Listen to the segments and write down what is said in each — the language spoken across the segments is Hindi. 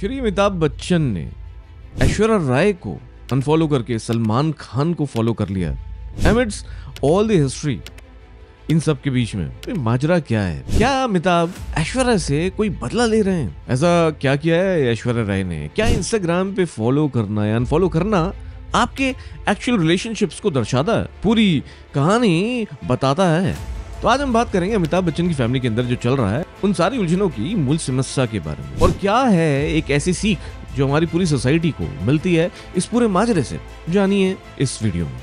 श्री अमिताभ बच्चन ने ऐश्वर्या राय को अनफॉलो करके सलमान खान को फॉलो कर लिया एमिट्स ऑल द हिस्ट्री इन सब के बीच में तो माजरा क्या है क्या अमिताभ ऐश्वर्या से कोई बदला ले रहे हैं ऐसा क्या किया है ऐश्वर्या राय ने क्या इंस्टाग्राम पे फॉलो करना या अनफॉलो करना आपके एक्चुअल रिलेशनशिप्स को दर्शाता है पूरी कहानी बताता है तो आज हम बात करेंगे अमिताभ बच्चन की फैमिली के अंदर जो चल रहा है उन सारी उलझनों की मूल समस्या के बारे में और क्या है एक ऐसी सीख जो हमारी पूरी सोसाइटी को मिलती है इस पूरे माजरे से जानिए इस वीडियो में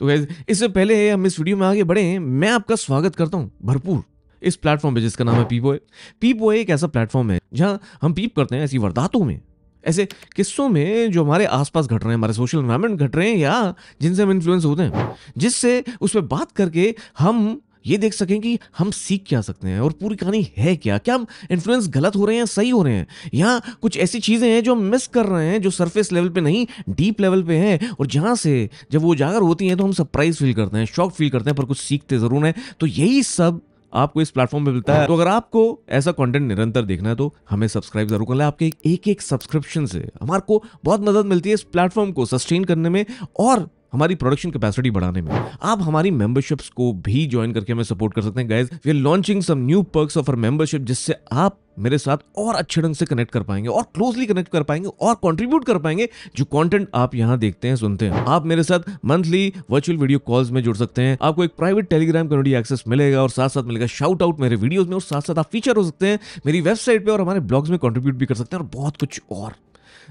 तो इससे पहले हम इस वीडियो में आगे बढ़े मैं आपका स्वागत करता हूं भरपूर इस प्लेटफॉर्म पे जिसका नाम है पीपोए पीपोए एक ऐसा प्लेटफॉर्म है जहां हम पीप करते हैं ऐसी वारदातों में ऐसे किस्सों में जो हमारे आसपास घट रहे हैं हमारे सोशल इन्वायरमेंट घट रहे हैं या जिनसे हम इन्फ्लुएंस होते हैं जिससे उस पर बात करके हम ये देख सकें कि हम सीख क्या सकते हैं और पूरी कहानी है क्या क्या हम इन्फ्लुएंस गलत हो रहे हैं सही हो रहे हैं यहाँ कुछ ऐसी चीज़ें हैं जो हम मिस कर रहे हैं जो सरफेस लेवल पे नहीं डीप लेवल पे हैं और जहाँ से जब वो उजागर होती हैं तो हम सरप्राइज फील करते हैं शॉक फील करते हैं पर कुछ सीखते ज़रूर हैं तो यही सब आपको इस प्लेटफॉर्म पे मिलता है तो अगर आपको ऐसा कंटेंट निरंतर देखना है तो हमें सब्सक्राइब जरूर कर ले आपके एक एक सब्सक्रिप्शन से हमारे को बहुत मदद मिलती है इस प्लेटफॉर्म को सस्टेन करने में और हमारी प्रोडक्शन कैपेसिटी बढ़ाने में आप हमारी मेंबरशिप्स को भी ज्वाइन करके हमें सपोर्ट कर सकते हैं guys we are launching some new perks of our membership जिससे आप मेरे साथ और अच्छे ढंग से कनेक्ट कर पाएंगे और क्लोजली कनेक्ट कर पाएंगे और कंट्रीब्यूट कर पाएंगे जो कंटेंट आप यहाँ देखते हैं सुनते हैं आप मेरे साथ मंथली वर्चुअल वीडियो कॉल्स में जुड़ सकते हैं आपको एक प्राइवेट टेलीग्राम कम्युनिटी एक्सेस मिलेगा और साथ साथ मिलेगा शाउट आउट मेरे वीडियोज में और साथ साथ आप फीचर हो सकते हैं मेरी वेबसाइट पर और हमारे ब्लॉग्स में कॉन्ट्रीब्यूट भी कर सकते हैं और बहुत कुछ और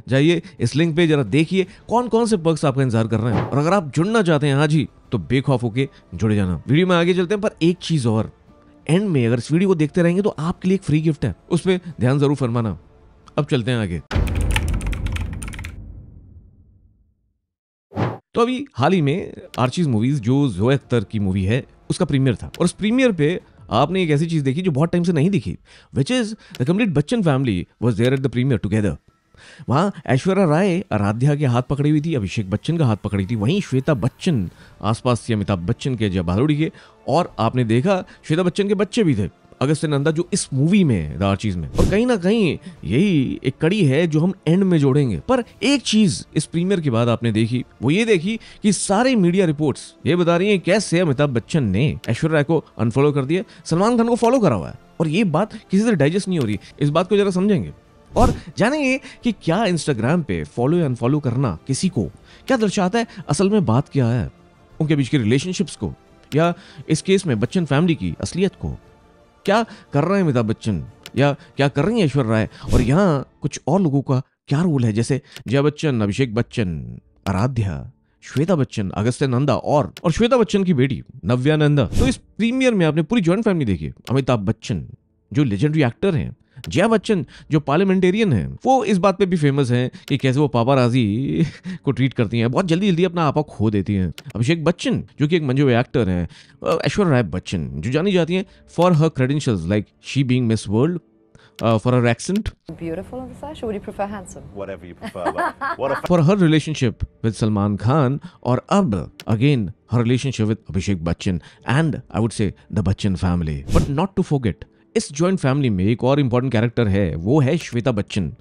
जाइए इस लिंक पे जरा देखिए कौन कौन से बग्स आपका इंतजार कर रहे हैं और अगर आप जुड़ना चाहते हैं आज ही तो बेखौफ होके जुड़े जाना वीडियो में आगे चलते हैं पर एक चीज और एंड में अगर इस वीडियो को देखते रहेंगे तो आपके लिए एक फ्री गिफ्ट है उस पर ध्यान जरूर फरमाना अब चलते हैं आगे तो अभी हाल ही में आर्चीज मूवीज जो जो अख्तर की मूवी है उसका प्रीमियर था और उस प्रीमियर पे आपने एक ऐसी चीज देखी जो बहुत टाइम से नहीं दिखी which is the complete Bachchan family was there at the premiere together वहाँ ऐश्वर्या राय आराध्या के हाथ पकड़ी हुई थी अभिषेक बच्चन का हाथ पकड़ी थी वहीं श्वेता बच्चन आसपास थी अमिताभ बच्चन के जब भालूड़ी के और आपने देखा श्वेता बच्चन के बच्चे भी थे अगस्त नंदा जो इस मूवी में दार चीज में और कहीं ना कहीं यही एक कड़ी है जो हम एंड में जोड़ेंगे पर एक चीज इस प्रीमियर के बाद आपने देखी वो ये देखी कि सारे मीडिया रिपोर्ट्स ये बता रही हैं कैसे अमिताभ बच्चन ने ऐश्वर्या राय को अनफॉलो कर दिया सलमान खान को फॉलो करा हुआ है और ये बात किसी से डाइजेस्ट नहीं हो रही इस बात को जरा समझेंगे और जानेंगे कि क्या इंस्टाग्राम पे फॉलो या अनफॉलो करना किसी को क्या दर्शाता है असल में बात क्या है उनके बीच के रिलेशनशिप्स को या इस केस में बच्चन फैमिली की असलियत को क्या कर रहे हैं अमिताभ बच्चन या क्या कर रही है ईश्वर राय और यहाँ कुछ और लोगों का क्या रोल है जैसे जया बच्चन अभिषेक बच्चन आराध्या श्वेता बच्चन अगस्त्य नंदा और और श्वेता बच्चन की बेटी नव्या नंदा तो इस प्रीमियर में आपने पूरी ज्वाइंट फैमिली देखी अमिताभ बच्चन जो लेजेंडरी एक्टर हैं जया बच्चन जो पार्लियामेंटेरियन है वो इस बात पे भी फेमस है कि कैसे वो पापा राजी को ट्रीट करती हैं बहुत जल्दी जल्दी अपना आपा खो देती हैं अभिषेक बच्चन जो कि एक मंजूर एक्टर हैं ऐश्वर्या राय बच्चन जो जानी जाती हैं for her credentials like she being miss world uh, for her accent. Beautiful on the sash, or would you prefer handsome? Whatever you prefer. what a for her relationship with Salman Khan, or ab again her relationship with Abhishek Bachchan, and I would say the Bachchan family. But not to forget इस जॉइंट फैमिली में एक और इम्पॉर्टेंट कैरेक्टर है वो है श्वेता बच्चन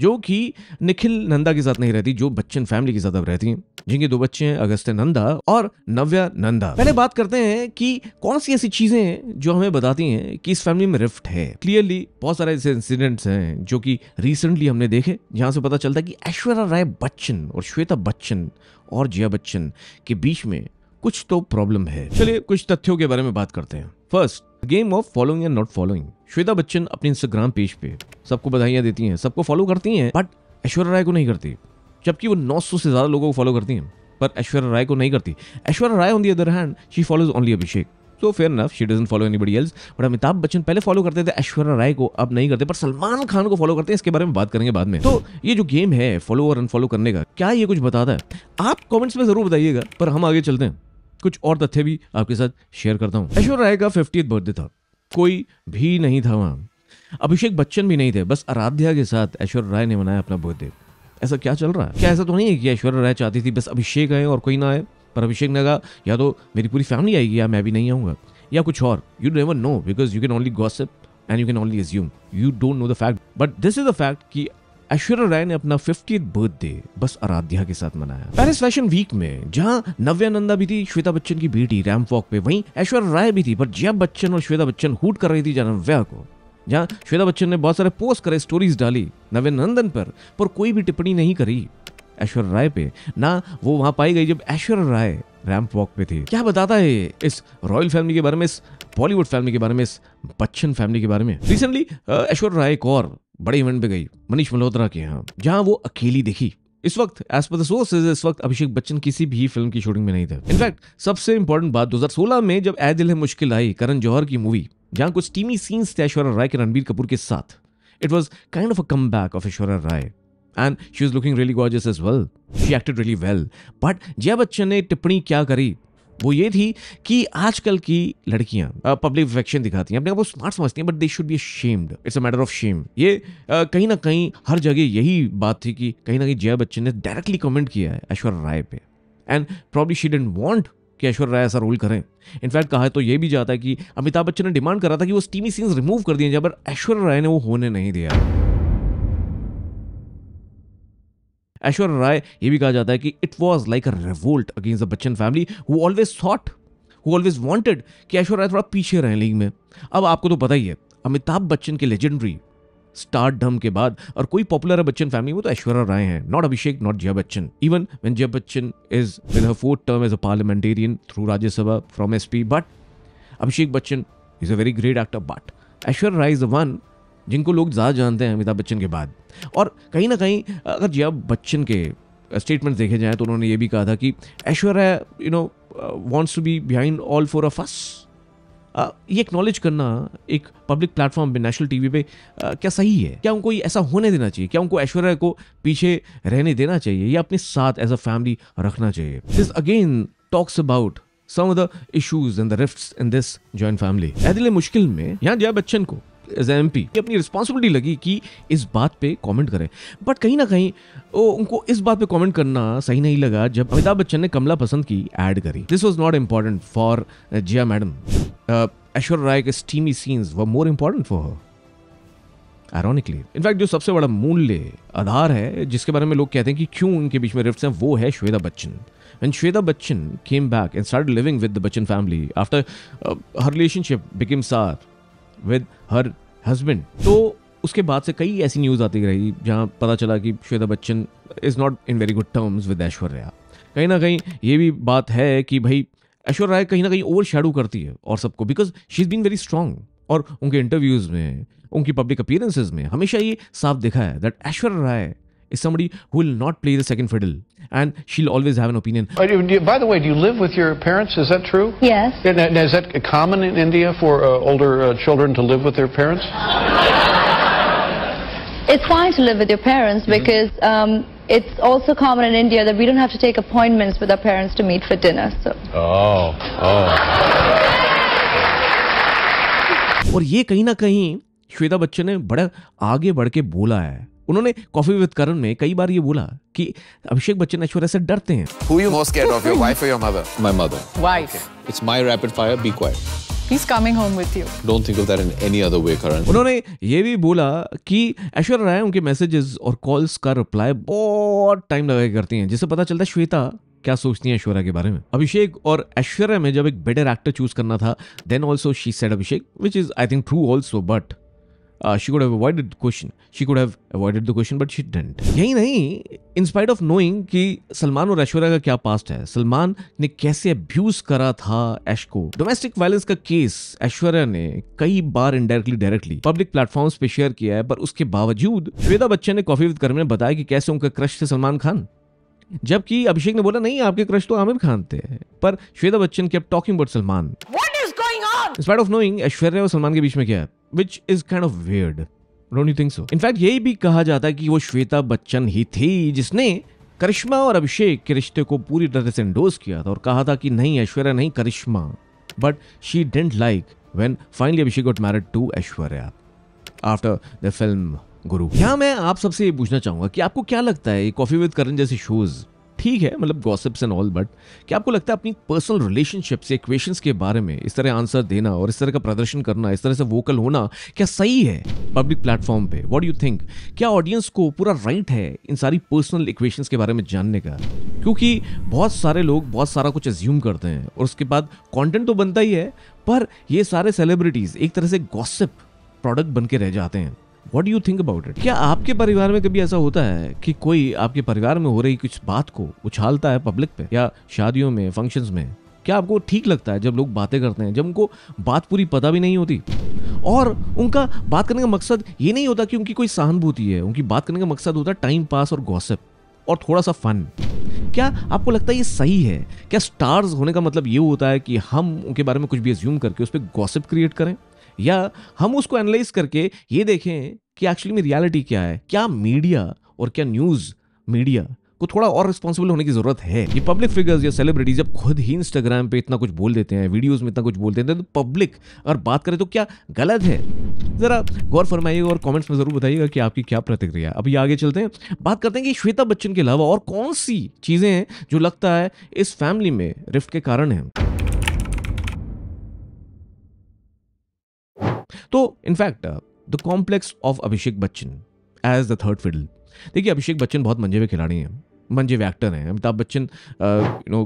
जो कि निखिल नंदा के साथ नहीं रहती जो बच्चन फैमिली के साथ अब रहती हैं जिनके दो बच्चे हैं अगस्त्य नंदा और नव्या नंदा पहले बात करते हैं कि कौन सी ऐसी चीजें हैं जो हमें बताती हैं कि इस फैमिली में रिफ्ट है क्लियरली बहुत सारे ऐसे इंसिडेंट्स हैं जो कि रिसेंटली हमने देखे जहां से पता चलता है कि ऐश्वर्या राय बच्चन और श्वेता बच्चन और जया बच्चन के बीच में कुछ तो प्रॉब्लम है चलिए कुछ तथ्यों के बारे में बात करते हैं first game of following and not following Shweta Bachchan अपने इंस्टाग्राम पेज पे सबको बधाइयां देती हैं सबको फॉलो करती हैं बट ऐश्वर्या राय को नहीं करती जबकि वो सौ से ज़्यादा लोगों को फॉलो करती हैं पर ऐश्वर्या राय को नहीं करती Aishwarya Rai on the other hand she follows only Abhishek so fair enough she doesn't follow body else but Amitabh Bachchan पहले फॉलो करते थे ऐश्वर्या राय को अब नहीं करते पर सलमान खान को फॉलो करते हैं इसके बारे में बात करेंगे बाद में तो ये जो गेम है फॉलो और अनफॉलो करने का क्या ये कुछ बताता है आप कॉमेंट्स में जरूर बताइएगा पर हम आगे चलते हैं कुछ और तथ्य भी आपके साथ शेयर करता हूँ ऐश्वर्य राय का फिफ्टी बर्थडे था कोई भी नहीं था वहाँ अभिषेक बच्चन भी नहीं थे बस आराध्या के साथ ऐश्वर्य राय ने मनाया अपना बर्थडे ऐसा क्या चल रहा है क्या ऐसा तो नहीं है कि ऐश्वर्य राय चाहती थी बस अभिषेक आए और कोई ना आए पर अभिषेक ने कहा या तो मेरी पूरी फैमिली आएगी या मैं भी नहीं आऊँगा या कुछ और you never know because you can only gossip and you can only assume you don't know the fact but this is the fact कि ऐश्वर्या राय ने अपना फिफ्टी बर्थडे बस आराध्या के साथ मनाया पेरिस फैशन वीक में जहाँ नव्यानंदा भी थी श्वेता बच्चन की बेटी रैम वॉक पे वहीं ऐश्वर्या राय भी थी पर जया बच्चन और श्वेता बच्चन हुट कर रही थी जनव्या को जहाँ श्वेता बच्चन ने बहुत सारे पोस्ट करे स्टोरीज डाली नव्यानंदन पर पर कोई भी टिप्पणी नहीं करी ऐश्वर्या राय पे ना वो वहां पाई गई जब ऐश्वर्या राय रैम्प वॉक पे थी क्या बताता है इस रॉयल फैमिली के बारे में इस बॉलीवुड फैमिली के बारे में इस बच्चन फैमिली के बारे में रिसेंटली ऐश्वर्या राय एक और बड़े इवेंट पे गई मनीष मल्होत्रा के यहाँ जहाँ वो अकेली दिखी इस वक्त एज पर सोर्स इस वक्त अभिषेक बच्चन किसी भी फिल्म की शूटिंग में नहीं थे इनफैक्ट सबसे इंपॉर्टेंट बात 2016 में जब ए दिल है मुश्किल आई करण जौहर की मूवी जहाँ कुछ टीमी सीन्स थे ऐश्वर्या राय के रणबीर कपूर के साथ it was kind of a come back of Aishwarya Rai and she is looking really gorgeous as well she acted really well but Jaya Bachchan ने टिप्पणी क्या करी वो ये थी कि आजकल की लड़कियां पब्लिक अफेक्शन दिखाती हैं अपने आप को स्मार्ट समझती हैं but they should be shamed it's a matter of shame ये कहीं ना कहीं हर जगह यही बात थी कि कहीं ना कहीं जया बच्चन ने डायरेक्टली कमेंट किया है ऐश्वर्य राय पे and probably she didn't want कि ऐश्वर्य राय ऐसा रोल करें इनफैक्ट कहा तो ये भी जाता है कि अमिताभ बच्चन ने डिमांड करा था कि वो स्टीमी सीन्स रिमूव कर दिए जाए पर ऐश्वर्य राय ने वो होने नहीं दिया ऐश्वर्या राय ये भी कहा जाता है कि it was like a revolt against the Bachchan family who always thought who always wanted कि ऐश्वर्य राय थोड़ा पीछे रहें लीग में अब आपको तो पता ही है अमिताभ बच्चन के लेजेंडरी स्टार डम के बाद और कोई पॉपुलर है बच्चन फैमिली में तो ऐश्वर्या राय हैं not Abhishek not Jaya Bachchan even when Jaya Bachchan is with her fourth term as a parliamentarian through Rajya Sabha from S P but Abhishek Bachchan is a very great actor but Aishwarya Rai is the one जिनको लोग ज़्यादा जानते हैं अमिताभ बच्चन के बाद और कहीं ना कहीं अगर जिया बच्चन के स्टेटमेंट देखे जाएँ तो उन्होंने ये भी कहा था कि Aishwarya you know wants to be behind all for a fuss ये एक्नॉलेज करना एक पब्लिक प्लेटफॉर्म पे नेशनल टीवी पे uh, क्या सही है क्या उनको ये ऐसा होने देना चाहिए क्या उनको ऐश्वर्या को पीछे रहने देना चाहिए या अपने साथ एज अ फैमिली रखना चाहिए this again talks about some of the issues and the rifts in this joint family एदिल मुश्किल में यहाँ जया बच्चन को एज एम पी अपनी रिस्पॉन्सिबिलिटी लगी कि इस बात पे कमेंट करें बट कहीं ना कहीं ओ, उनको इस बात पे कमेंट करना सही नहीं लगा जब अमिताभ बच्चन ने कमला पसंद की एड करी this was not important for Jaya madam uh, Aishwarya Rai के steamy scenes were more important for her ironically in fact जो सबसे बड़ा मूल्य आधार है जिसके बारे में लोग कहते हैं कि क्यों उनके बीच में रिफ्ट हैं वो है Shweta Bachchan and Shweta Bachchan came back and start living with the Bachchan family after her relationship relationship became with her husband तो उसके बाद से कई ऐसी न्यूज़ आती रही जहाँ पता चला कि Shweta Bachchan is not in very good terms with Aishwarya कहीं ना कहीं ये भी बात है कि भाई ऐश्वर्या राय कहीं ना कहीं ओवर शेडो करती है और सबको because she is been very strong और उनके इंटरव्यूज़ में उनकी पब्लिक अपीयरेंसेज में हमेशा ये साफ दिखा है that Aishwarya Rai is somebody who will not play the second fiddle and she'll always have an opinion. By the way, do you live with your parents? Is that true? Yes. And is that common in India for uh, older uh, children to live with their parents? It's fine to live with your parents mm -hmm. because um, it's also common in India that we don't have to take appointments with our parents to meet for dinner. So. Oh, oh. और ये कहीं ना कहीं श्वेता बच्चन ने बड़ा आगे बढ़ के बोला है उन्होंने कॉफी विद करण में कई बार ये बोला कि अभिषेक बच्चन ऐश्वर्या से डरते हैं Who you most scared of, your wife or your mother? My mother. Wife. Okay. It's my rapid fire. Be quiet. He's coming home with you. Don't think of that in any other way, Karan. उन्होंने ये भी बोला कि ऐश्वर्या राय उनके मैसेजेस और कॉल्स का रिप्लाई बहुत टाइम लगा करती हैं जिससे पता चलता है श्वेता क्या सोचती है ऐश्वर्या के बारे में अभिषेक और ऐश्वर्या में जब एक बेटर एक्टर चूज करना था then also she said Abhishek which is I think true also but she could have avoided question she could have avoided the question but she didn't यही नहीं स्पाइट ऑफ नोइंग कि सलमान और ऐश्वर्या का क्या पास्ट है सलमान ने कैसे अब्यूज करा था ऐश को डोमेस्टिक वायलेंस का केस ऐश्वर्या ने कई बार इनडायरेक्टली डायरेक्टली पब्लिक प्लेटफॉर्म्स पे शेयर किया है पर उसके बावजूद श्वेता बच्चन ने कॉफी विद करण में बताया कि कैसे उनका क्रश थे सलमान खान जबकि अभिषेक ने बोला नहीं आपके क्रश तो आमिर खान थे पर श्वेता बच्चन के अब talking about Salman of knowing Aishwarya और सलमान के बीच में क्या है which is kind of weird don't you think so in fact यही भी कहा जाता है कि वो श्वेता बच्चन ही थी जिसने करिश्मा और अभिषेक के रिश्ते को पूरी तरह से इंडोज किया था और कहा था कि नहीं ऐश्वर्या नहीं Karisma but she didn't like when finally Abhishek got married to Aishwarya after the film Guru क्या मैं आप सबसे ये पूछना चाहूंगा कि आपको क्या लगता है कॉफी विद करण जैसे शोज ठीक है मतलब गॉसिप्स एंड ऑल बट क्या आपको लगता है अपनी पर्सनल रिलेशनशिप से क्वेश्चंस के बारे में इस तरह आंसर देना और इस तरह का प्रदर्शन करना इस तरह से वोकल होना क्या सही है पब्लिक प्लेटफॉर्म पे वॉट यू थिंक क्या ऑडियंस को पूरा राइट है इन सारी पर्सनल इक्वेशन के बारे में जानने का क्योंकि बहुत सारे लोग बहुत सारा कुछ एज्यूम करते हैं और उसके बाद कॉन्टेंट तो बनता ही है पर ये सारे सेलिब्रिटीज़ एक तरह से गॉसिप प्रोडक्ट बन के रह जाते हैं what do you think about it क्या आपके परिवार में कभी ऐसा होता है कि कोई आपके परिवार में हो रही कुछ बात को उछालता है पब्लिक पे या शादियों में फंक्शंस में क्या आपको ठीक लगता है जब लोग बातें करते हैं जब उनको बात पूरी पता भी नहीं होती और उनका बात करने का मकसद ये नहीं होता कि उनकी कोई सहानुभूति है उनकी बात करने का मकसद होता है टाइम पास और गॉसिप और थोड़ा सा फन क्या आपको लगता है ये सही है क्या स्टार्स होने का मतलब ये होता है कि हम उनके बारे में कुछ भी एज्यूम करके उस पर गॉसिप क्रिएट करें या हम उसको एनालाइज करके ये देखें कि एक्चुअली में रियलिटी क्या है क्या मीडिया और क्या न्यूज़ मीडिया को थोड़ा और रिस्पॉन्सिबल होने की जरूरत है ये पब्लिक फिगर्स या सेलिब्रिटीज जब खुद ही इंस्टाग्राम पे इतना कुछ बोल देते हैं वीडियोस में इतना कुछ बोल देते हैं तो पब्लिक अगर बात करें तो क्या गलत है जरा गौर फरमाइएगा और कमेंट्स में जरूर बताइएगा कि आपकी क्या प्रतिक्रिया अभी आगे चलते हैं बात करते हैं कि श्वेता बच्चन के अलावा और कौन सी चीजें हैं जो लगता है इस फैमिली में रिफ्ट के कारण है तो in fact the complex of Abhishek Bachchan as the third fiddle देखिए अभिषेक बच्चन बहुत मंजे हुए खिलाड़ी हैं मंजीव एक्टर हैं अमिताभ बच्चन यू नो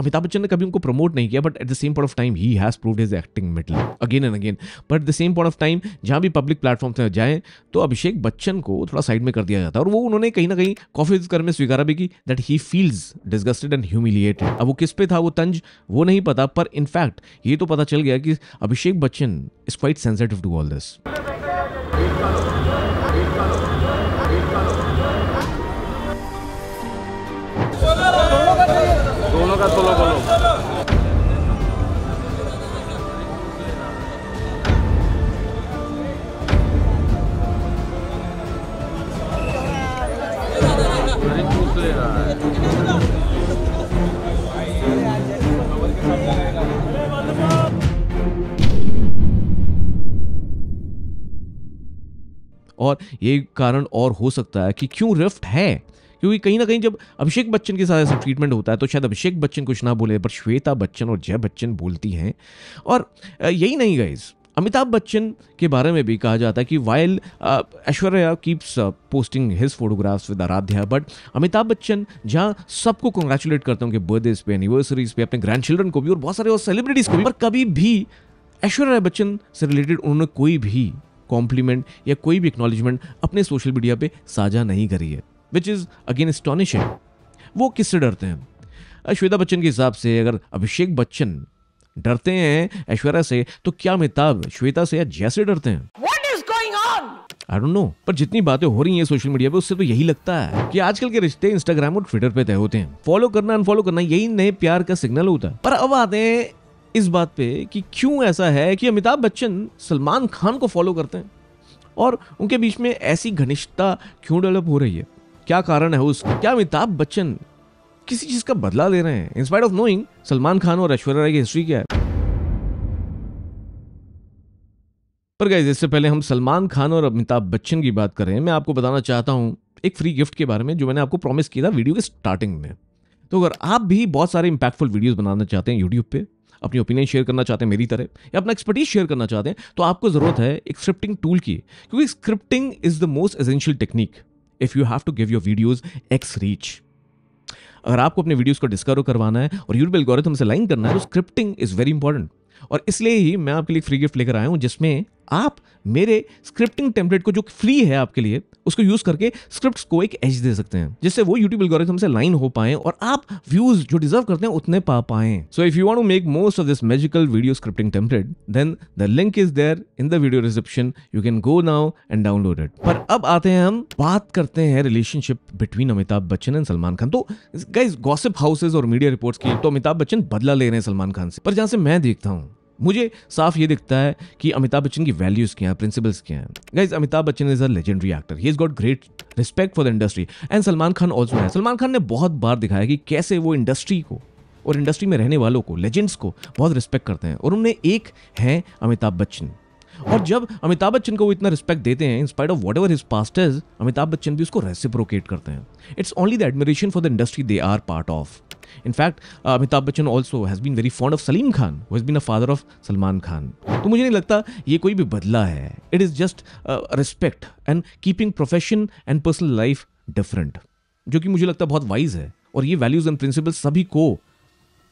अमिताभ बच्चन ने कभी उनको प्रमोट नहीं किया but at the same point of time he has prove his acting mettle again and again but at the same point of time जहाँ भी पब्लिक प्लेटफॉर्म से जाएँ तो अभिषेक बच्चन को थोड़ा साइड में कर दिया जाता है और वो उन्होंने कहीं ना कहीं कॉफी कर में स्वीकारा भी की that he feels disgusted and humiliated अब वो किस पे था वो तंज वो नहीं पता पर इनफैक्ट ये तो पता चल गया कि Abhishek Bachchan is quite sensitive to all this rato lo और ये कारण और हो सकता है कि क्यों रिफ्ट है क्योंकि कहीं ना कहीं जब अभिषेक बच्चन के साथ ऐसा ट्रीटमेंट होता है तो शायद अभिषेक बच्चन कुछ ना बोले पर श्वेता बच्चन और जय बच्चन बोलती हैं और यही नहीं गए अमिताभ बच्चन के बारे में भी कहा जाता है कि while Aishwarya keeps posting his photographs with Aaradhya but Amitabh Bachchan जहाँ सबको कंग्रेचुलेट करते हैं उनके बर्थडेज पे एनिवर्सरीज पे अपने ग्रैंड चिल्ड्रन को भी और बहुत सारे और सेलिब्रिटीज़ को भी पर कभी भी ऐश्वर्या बच्चन से रिलेटेड उन्होंने कोई भी कॉम्प्लीमेंट या कोई भी एक्नोलिजमेंट अपने सोशल मीडिया पे साझा नहीं करी है विच इज़ अगेन स्टॉनिशिंग वो किससे डरते हैं श्वेता बच्चन के हिसाब से अगर अभिषेक बच्चन डरते हैं ऐश्वर्या से तो क्या अमिताभ श्वेता से या जैसे डरते हैं आई डोंट नो पर जितनी बातें हो रही हैं सोशल मीडिया पे उससे तो यही लगता है कि आजकल के रिश्ते इंस्टाग्राम और ट्विटर पे तय होते हैं फॉलो करना अनफॉलो करना यही नए प्यार का सिग्नल होता है पर अब आते हैं इस बात पे कि क्यों ऐसा है कि अमिताभ बच्चन सलमान खान को फॉलो करते हैं और उनके बीच में ऐसी घनिष्ठता क्यों डेवलप हो रही है क्या कारण है उस क्या अमिताभ बच्चन किसी चीज़ का बदला ले रहे हैं in spite of knowing Salman Khan और ऐश्वर्या राय की हिस्ट्री क्या है पर गाइज इससे पहले हम सलमान खान और अमिताभ बच्चन की बात करें मैं आपको बताना चाहता हूं एक फ्री गिफ्ट के बारे में जो मैंने आपको प्रॉमिस किया था वीडियो के स्टार्टिंग में तो अगर आप भी बहुत सारे इंपैक्टफुल वीडियोस बनाना चाहते हैं यूट्यूब पे अपनी ओपिनियन शेयर करना चाहते हैं मेरी तरह या अपना एक्सपर्टीज शेयर करना चाहते हैं तो आपको ज़रूरत है एक स्क्रिप्टिंग टूल की क्योंकि scripting is the most essential technique if you have to give your videos x reach अगर आपको अपने वीडियोज़ को डिस्कवर करवाना है और यूट्यूब एल्गोरिथम से लाइन करना है तो स्क्रिप्टिंग इज़ वेरी इंपॉर्टेंट और इसलिए ही मैं आपके लिए फ्री गिफ्ट लेकर आया हूँ जिसमें आप मेरे स्क्रिप्टिंग टेम्पलेट को जो फ्री है आपके लिए उसको यूज करके स्क्रिप्ट को एक एज दे सकते हैं जिससे वो यूट्यूब एल्गोरिथम से लाइन हो पाए और आप व्यूज जो डिजर्व करते हैं उतने पा पाए so if you want to make most of this magical video scripting template then the link is there in the video description you can go now and download it पर अब आते हैं हम बात करते हैं relationship between Amitabh Bachchan and Salman Khan तो गाइज गॉसिप हाउसेज और मीडिया रिपोर्ट्स की तो अमिताभ बच्चन बदला ले रहे हैं सलमान खान से पर जहां से मैं देखता हूँ मुझे साफ ये दिखता है कि अमिताभ बच्चन की वैल्यूज क्या हैं प्रिंसिपल्स क्या हैं guys Amitabh Bachchan is a legendary actor he is got great respect for the industry and Salman Khan also है सलमान खान ने बहुत बार दिखाया कि कैसे वो इंडस्ट्री को और इंडस्ट्री में रहने वालों को लेजेंड्स को बहुत रिस्पेक्ट करते हैं और उनमें एक हैं अमिताभ बच्चन और जब अमिताभ बच्चन को वो इतना रिस्पेक्ट देते हैं in spite of whatever his past is Amitabh Bachchan भी उसको रेसिप्रोकेट करते हैं it's only the admiration for the industry they are part of In fact, uh, Amitabh Bachchan also has been very fond of Salim Khan, who has been a father of तो मुझे नहीं लगता ये कोई भी बदला है it is just respect and keeping profession and personal life different जो कि मुझे लगता है बहुत वाइज है और ये वैल्यूज एंड प्रिंसिपल सभी को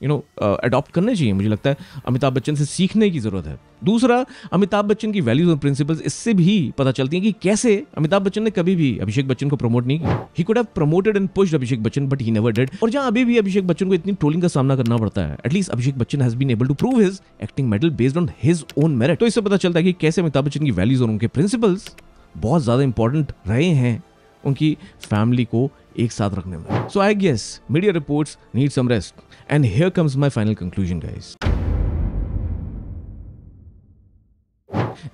यू नो अडॉप्ट करने चाहिए मुझे लगता है अमिताभ बच्चन से सीखने की ज़रूरत है दूसरा अमिताभ बच्चन की वैल्यूज और प्रिंसिपल्स इससे भी पता चलती हैं कि कैसे अमिताभ बच्चन ने कभी भी अभिषेक बच्चन को प्रमोट नहीं किया he could have promoted and pushed Abhishek Bachchan but he never did और जहां अभी भी अभिषेक बच्चन को इतनी ट्रोलिंग का सामना करना पड़ता है at least Abhishek Bachchan has been able to prove his acting mettle based on his own merit तो इससे पता चलता है कि कैसे अमिताभ बच्चन की वैल्यूज और उनके प्रिंसिपल्स बहुत ज्यादा इंपॉर्टेंट रहे हैं उनकी फैमिली को एक साथ रखने में so I guess media report need some rest and here comes my final conclusion guys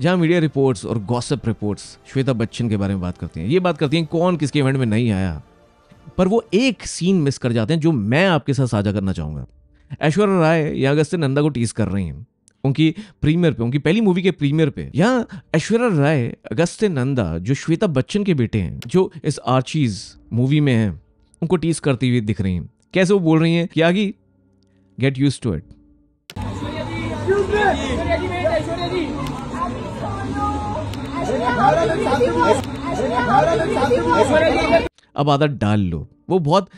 जहां मीडिया रिपोर्ट्स और गॉसिप रिपोर्ट्स श्वेता बच्चन के बारे में बात करती हैं ये बात करती हैं कौन किसके इवेंट में नहीं आया पर वो एक सीन मिस कर जाते हैं जो मैं आपके साथ साझा करना चाहूंगा ऐश्वर्या राय या अगस्त नंदा को टीज कर रही हैं उनकी प्रीमियर पे उनकी पहली मूवी के प्रीमियर पे या ऐश्वर्या राय अगस्त्य नंदा जो श्वेता बच्चन के बेटे हैं जो इस आर्चीज मूवी में हैं उनको टीस करती हुई दिख रही हैं कैसे वो बोल रही हैं कि आगे गेट यूज टू इट अब आदत डाल लो वो बहुत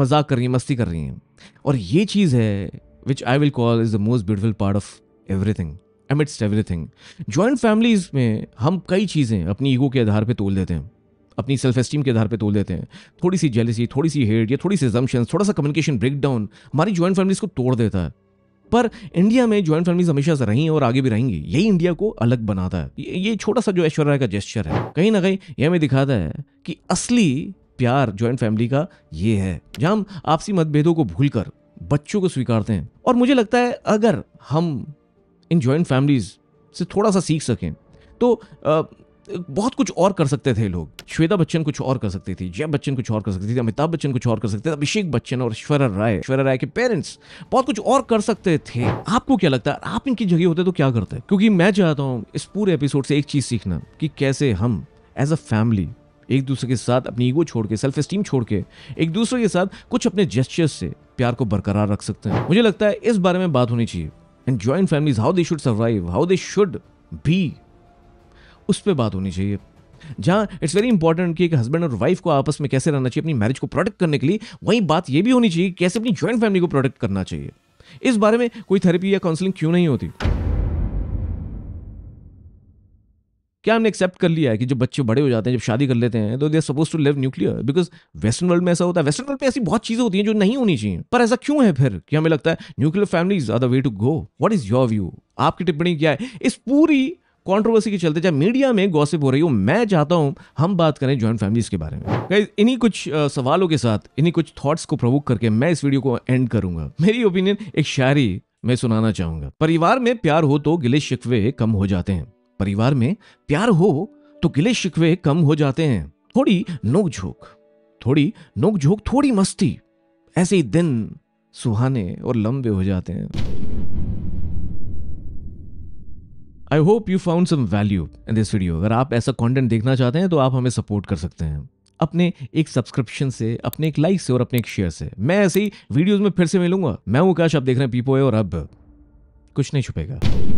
मजाक कर रही हैं मस्ती कर रही हैं और ये चीज़ है which I will call is the most beautiful part of everything amidst everything joint families में हम कई चीज़ें अपनी ईगो के आधार पर तोल देते हैं अपनी सेल्फ एस्टीम के आधार पर तोल देते हैं थोड़ी सी जेलिसी थोड़ी सी हेट या थोड़ी सी जम्पशन थोड़ा सा कम्युनिकेशन ब्रेकडाउन हमारी ज्वाइंट फैमिलीज को तोड़ देता है पर इंडिया में ज्वाइंट फैमिलीज हमेशा से रही हैं और आगे भी रहेंगी यही इंडिया को अलग बनाता है ये छोटा सा जो ऐश्वर्या का जेस्चर है कहीं ना कहीं यह हमें दिखाता है कि असली प्यार ज्वाइंट फैमिली का ये है जहाँ हम आपसी मतभेदों को भूलकर बच्चों को स्वीकारते हैं और मुझे लगता है अगर हम इन ज्वाइंट फैमिलीज से थोड़ा सा सीख सकें तो आ, बहुत कुछ और कर सकते थे लोग श्वेता बच्चन कुछ और कर सकती थी जय बच्चन कुछ और कर सकती थी अमिताभ बच्चन कुछ और कर सकते थे अभिषेक बच्चन और ऐश्वर्या राय ऐश्वर्या राय के पेरेंट्स बहुत कुछ और कर सकते थे आपको क्या लगता है आप इनकी जगह होते तो क्या करते क्योंकि मैं चाहता हूँ इस पूरे एपिसोड से एक चीज सीखना कि कैसे हम एज अ फैमिली एक दूसरे के साथ अपनी ईगो छोड़ के सेल्फ स्टीम छोड़ के एक दूसरे के साथ कुछ अपने जेस्चर्स से प्यार को बरकरार रख सकते हैं मुझे लगता है इस बारे में बात होनी चाहिए and joint families how they should survive how they should be उस पर बात होनी चाहिए जहां इट्स वेरी इंपॉर्टेंट कि एक हस्बैंड और वाइफ को आपस में कैसे रहना चाहिए अपनी मैरिज को प्रोटेक्ट करने के लिए वहीं बात यह भी होनी चाहिए कैसे अपनी ज्वाइंट फैमिली को प्रोटेक्ट करना चाहिए इस बारे में कोई थेरेपी या काउंसलिंग क्यों नहीं होती क्या हमने एक्सेप्ट कर लिया है कि जब बच्चे बड़े हो जाते हैं जब शादी कर लेते हैं तो they are suppose to live nuclear because western world में ऐसा होता है वेस्टर्न वर्ल्ड में ऐसी बहुत चीज़ें होती हैं जो नहीं होनी चाहिए पर ऐसा क्यों है फिर कि हमें लगता है nuclear families are the way to go what is your view आपकी टिप्पणी क्या है इस पूरी कॉन्ट्रोवर्सी के चलते जब मीडिया में गॉसिप हो रही हो मैं चाहता हूं हम बात करें ज्वाइंट फैमिलीज के बारे में इन्हीं कुछ सवालों के साथ इन्हीं कुछ थॉट्स को प्रवोक करके मैं इस वीडियो को एंड करूंगा मेरी ओपिनियन एक शायरी मैं सुनाना चाहूंगा परिवार में प्यार हो तो गिले शिकवे कम हो जाते हैं परिवार में प्यार हो तो गिले शिकवे कम हो जाते हैं थोड़ी नोकझोंक थोड़ी नोकझोंक थोड़ी मस्ती ऐसे ही दिन सुहाने और लंबे हो जाते हैं I hope you found some value in this video अगर आप ऐसा कॉन्टेंट देखना चाहते हैं तो आप हमें सपोर्ट कर सकते हैं अपने एक सब्सक्रिप्शन से अपने एक लाइक से और अपने एक शेयर से मैं ऐसे ही वीडियोज में फिर से मिलूंगा मैं वो काश आप देख रहे हैं पीपो है और अब कुछ नहीं छुपेगा